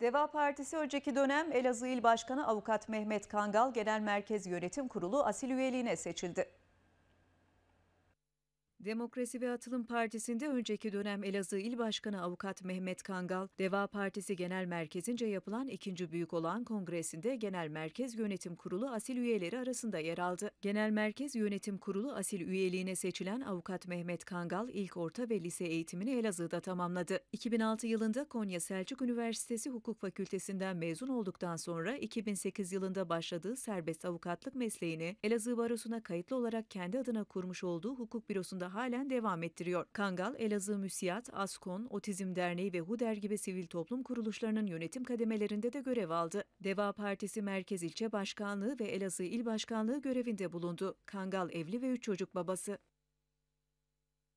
Deva Partisi önceki dönem Elazığ İl Başkanı Avukat Mehmet Kangal Genel Merkez Yönetim Kurulu asil üyeliğine seçildi. Demokrasi ve Atılım Partisi'nde önceki dönem Elazığ İl Başkanı Avukat Mehmet Kangal, Deva Partisi Genel Merkezi'nce yapılan ikinci büyük olan kongresinde Genel Merkez Yönetim Kurulu asil üyeleri arasında yer aldı. Genel Merkez Yönetim Kurulu asil üyeliğine seçilen Avukat Mehmet Kangal, ilk orta ve lise eğitimini Elazığ'da tamamladı. 2006 yılında Konya Selçuk Üniversitesi Hukuk Fakültesinden mezun olduktan sonra 2008 yılında başladığı serbest avukatlık mesleğini Elazığ Barosu'na kayıtlı olarak kendi adına kurmuş olduğu hukuk bürosunda da halen devam ettiriyor. Kangal, Elazığ Müsiyat, Askon, Otizm Derneği ve HUDER gibi sivil toplum kuruluşlarının yönetim kademelerinde de görev aldı. Deva Partisi Merkez İlçe Başkanlığı ve Elazığ İl Başkanlığı görevinde bulundu. Kangal evli ve üç çocuk babası.